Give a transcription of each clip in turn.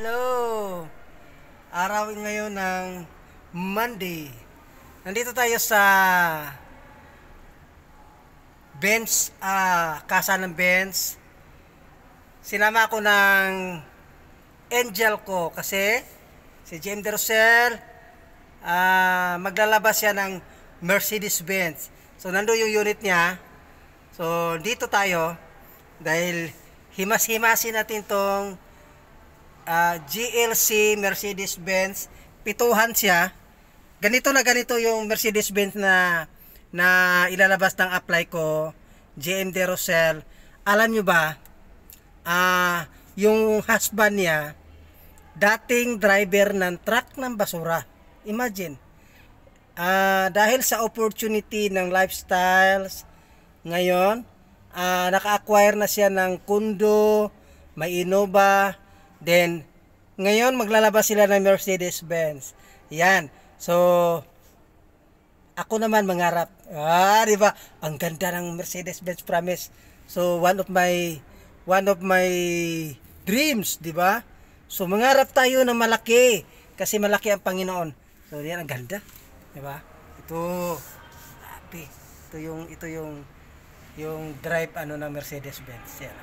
Hello! Araw ngayon ng Monday. Nandito tayo sa Benz, ah, Casa ng Benz. Sinama ako ng angel ko kasi si James De Rosel ah, maglalabas siya ng Mercedes-Benz. So, nando yung unit niya. So, dito tayo dahil himas-himasin natin tong uh, ah, GLC Mercedes-Benz pituhan siya ganito na ganito yung Mercedes-Benz na na ilalabas ng apply ko JM De Rosel alam nyo ba uh, yung husband niya dating driver ng truck ng basura imagine uh, dahil sa opportunity ng lifestyles ngayon uh, naka-acquire na siya ng kundo, may Innova, then ngayon, maglalabas sila ng Mercedes-Benz. Yan. So, ako naman mangarap. Ah, di ba? Ang ganda ng Mercedes-Benz promise. So, one of my one of my dreams, di ba? So, mangarap tayo ng malaki kasi malaki ang Panginoon. So, yan ang ganda, di ba? Ito, happy. Ito yung ito yung yung drive ano ng Mercedes-Benz. Yan.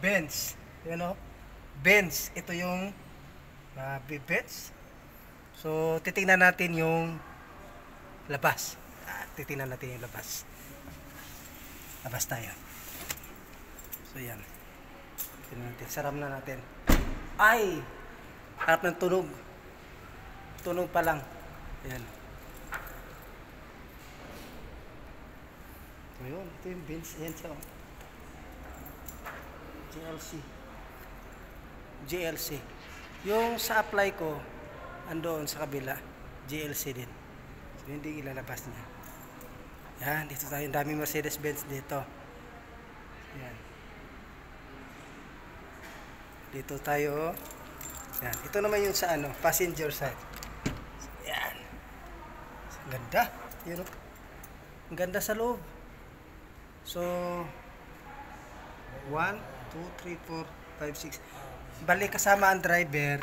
Benz. You know? Benz. Ito yung uh, Benz. So, titingnan natin yung labas. Ah, titingnan natin yung labas. Labas tayo. So, yan. Titingnan natin. Saram na natin. Ay! Harap ng tunog. Tunog pa lang. Ayan. So, yun. Ito yung Benz. Ayan siya. So. Oh. JLC. JLC. Yung sa apply ko, andoon sa kabila, JLC din. So, hindi ilalabas niya. Yan, dito tayo. Ang daming Mercedes-Benz dito. Yan. Dito tayo. Yan. Ito naman yung sa ano, passenger side. Yan. Ang ganda. Yun. Oh. Ang ganda sa loob. So, one, 2, 6. Bali kasama ang driver.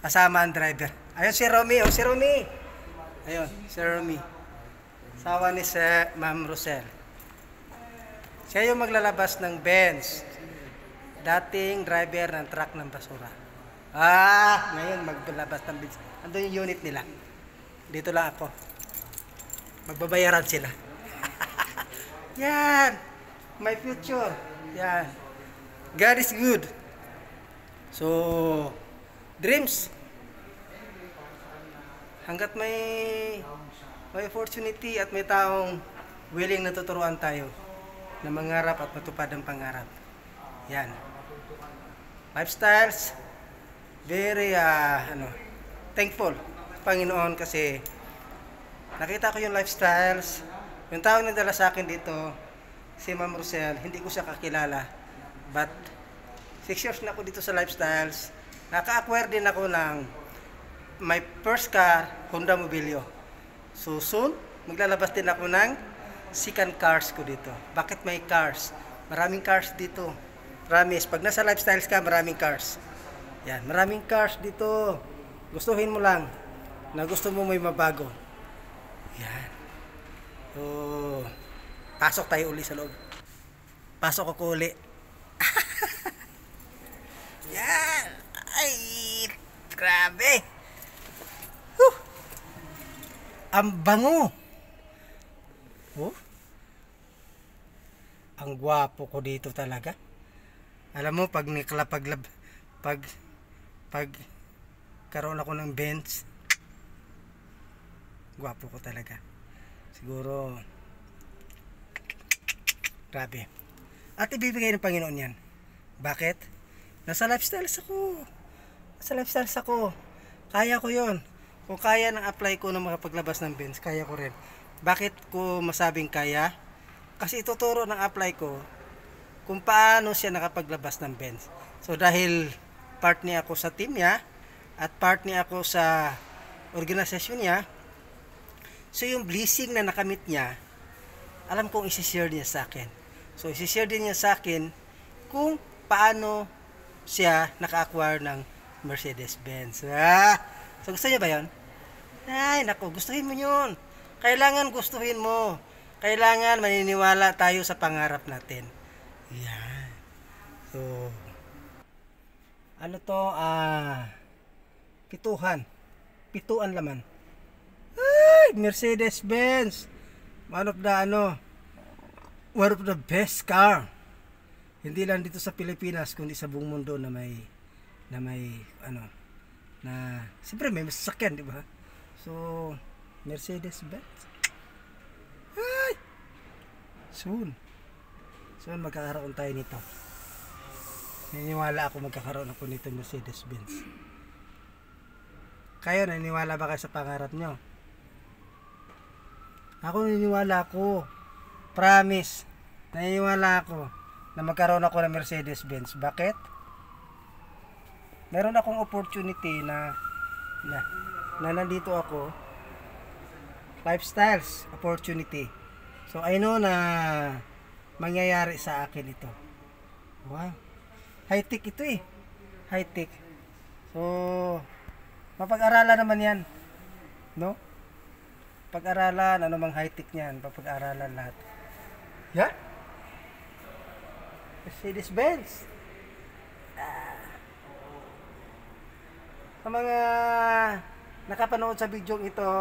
Kasama ang driver. Ayun si Romy, oh si Romy. Ayun, si Romy. Sawa ni si Ma'am Rosel. Siya yung maglalabas ng Benz. Dating driver ng truck ng basura. Ah, ngayon maglalabas ng Benz. Andun yung unit nila. Dito lang ako. Magbabayaran sila. Yan. My future. Yan. God is good. So, dreams. Hanggat may may opportunity at may taong willing na tuturuan tayo na mangarap at matupad ang pangarap. Yan. Lifestyles, very, uh, ano, thankful, Panginoon, kasi nakita ko yung lifestyles, yung tao na dala sa akin dito, si Ma'am Rosel, hindi ko siya kakilala But, 6 years na ako dito sa Lifestyles. Naka-acquire din ako ng my first car, Honda Mobilio. So, soon, maglalabas din ako ng second cars ko dito. Bakit may cars? Maraming cars dito. Promise, pag nasa Lifestyles ka, maraming cars. Yan, maraming cars dito. Gustuhin mo lang na gusto mo may mabago. Yan. So, pasok tayo uli sa loob. Pasok ako uli. Ay, grabe. Huh. Ang bango. Oh. Ang gwapo ko dito talaga. Alam mo, pag nikla, pag, pag, pag, karoon ako ng bench, gwapo ko talaga. Siguro, grabe. At ibibigay ng Panginoon yan. Bakit? Nasa lifestyles ako. Nasa lifestyles ako. Kaya ko yon. Kung kaya nang apply ko ng makapaglabas ng bins, kaya ko rin. Bakit ko masabing kaya? Kasi ituturo ng apply ko kung paano siya nakapaglabas ng bins. So dahil part niya ako sa team niya at part niya ako sa organization niya, so yung blessing na nakamit niya, alam kong isishare niya sa akin. So isishare din niya sa akin kung paano siya naka-acquire ng Mercedes-Benz. Ah, so gusto niya ba yon? Ay, naku, gustuhin mo yun. Kailangan gustuhin mo. Kailangan maniniwala tayo sa pangarap natin. Yan. So, ano to, ah, pituhan. Pituan laman. Ay, Mercedes-Benz. One of the, ano, one of the best car hindi lang dito sa Pilipinas kundi sa buong mundo na may na may ano na siyempre may sasakyan di ba so Mercedes Benz ay soon soon magkakaroon tayo nito naniniwala ako magkakaroon ako nito Mercedes Benz kayo naniniwala ba kayo sa pangarap nyo ako naniniwala ako promise naniniwala ako na magkaroon ako ng Mercedes-Benz. Bakit? Meron akong opportunity na na, na nandito ako lifestyles opportunity. So I know na mangyayari sa akin ito. Wow. High tech ito eh. High tech. So mapag-aralan naman 'yan. No? Pag-aralan ano mang high tech niyan, papag-aralan lahat. Yeah? Mercedes-Benz. Ah. Sa mga nakapanood sa video ito,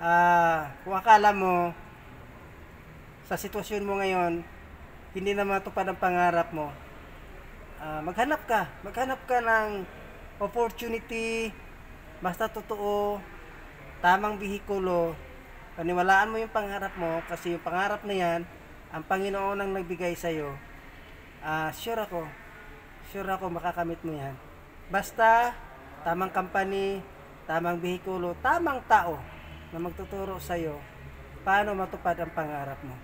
ah, kung akala mo sa sitwasyon mo ngayon, hindi na matupad ang pangarap mo, ah, maghanap ka. Maghanap ka ng opportunity, basta totoo, tamang bihikulo, paniwalaan mo yung pangarap mo kasi yung pangarap na yan, ang Panginoon ang nagbigay sa iyo, uh, ah, sure ako, sure ako makakamit mo yan. Basta, tamang company, tamang behikulo, tamang tao na magtuturo sa iyo paano matupad ang pangarap mo.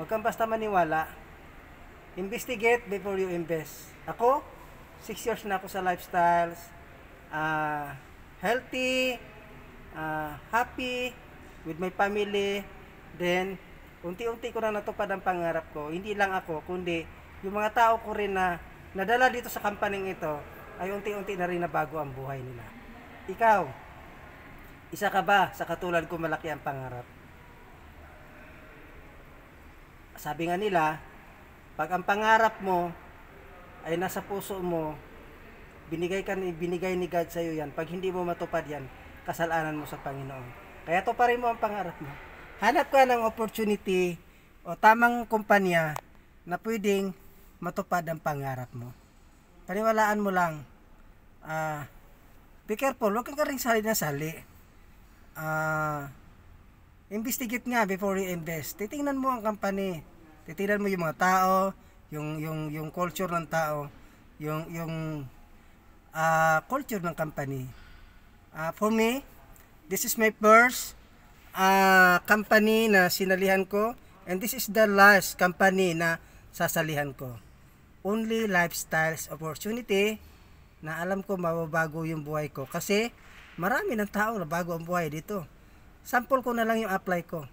Huwag kang basta maniwala. Investigate before you invest. Ako, 6 years na ako sa lifestyles, uh, healthy, uh, happy with my family, then unti-unti ko na natupad ang pangarap ko. Hindi lang ako, kundi yung mga tao ko rin na nadala dito sa kampaning ito, ay unti-unti na rin nabago ang buhay nila. Ikaw, isa ka ba sa katulad ko malaki ang pangarap? Sabi nga nila, pag ang pangarap mo ay nasa puso mo, binigay ka binigay ni God sa iyo 'yan. Pag hindi mo matupad 'yan, kasalanan mo sa Panginoon. Kaya tuparin mo ang pangarap mo hanap ka ng opportunity o tamang kumpanya na pwedeng matupad ang pangarap mo. Paniwalaan mo lang, uh, be careful, huwag kang karing sali na sali. Uh, investigate nga before you invest. Titingnan mo ang company, titingnan mo yung mga tao, yung yung yung culture ng tao, yung yung uh, culture ng company. Uh, for me, this is my first uh, company na sinalihan ko and this is the last company na sasalihan ko. Only lifestyles opportunity na alam ko mababago yung buhay ko kasi marami ng tao na bago ang buhay dito. Sample ko na lang yung apply ko.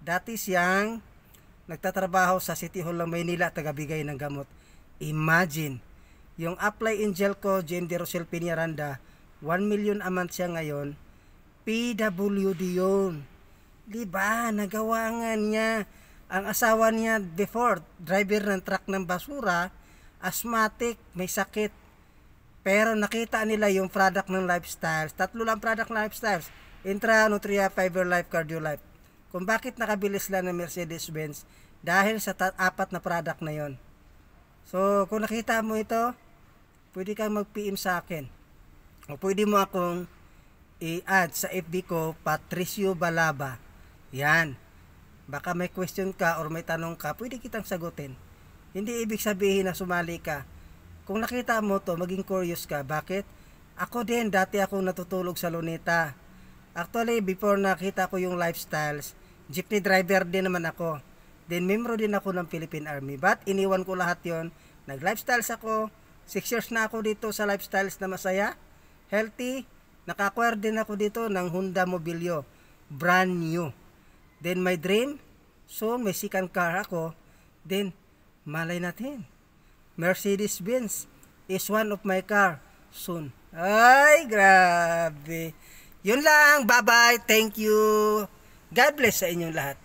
Dati siyang nagtatrabaho sa City Hall ng Maynila, tagabigay ng gamot. Imagine, yung apply angel ko, Jane De Rosel Pinaranda, 1 million a month siya ngayon, PWD yun. Diba? Nagawangan niya. Ang asawa niya before, driver ng truck ng basura, asthmatic, may sakit. Pero nakita nila yung product ng lifestyles. Tatlo lang product ng lifestyles. Intra, Nutria, Fiber Life, Cardio Life. Kung bakit nakabilis lang ng Mercedes-Benz dahil sa apat na product na yon. So, kung nakita mo ito, pwede kang mag-PM sa akin. O pwede mo akong i-add sa FB ko Patricio Balaba. Yan. Baka may question ka or may tanong ka, pwede kitang sagutin. Hindi ibig sabihin na sumali ka. Kung nakita mo to, maging curious ka. Bakit? Ako din, dati ako natutulog sa Luneta. Actually, before nakita ko yung lifestyles, jeepney driver din naman ako. Then, membro din ako ng Philippine Army. But, iniwan ko lahat yon Nag-lifestyles ako. 6 years na ako dito sa lifestyles na masaya, healthy, Nakakuha din ako dito ng Honda Mobilio. Brand new. Then my dream, so may second car ako. Then, malay natin. Mercedes-Benz is one of my car soon. Ay, grabe. Yun lang. Bye-bye. Thank you. God bless sa inyong lahat.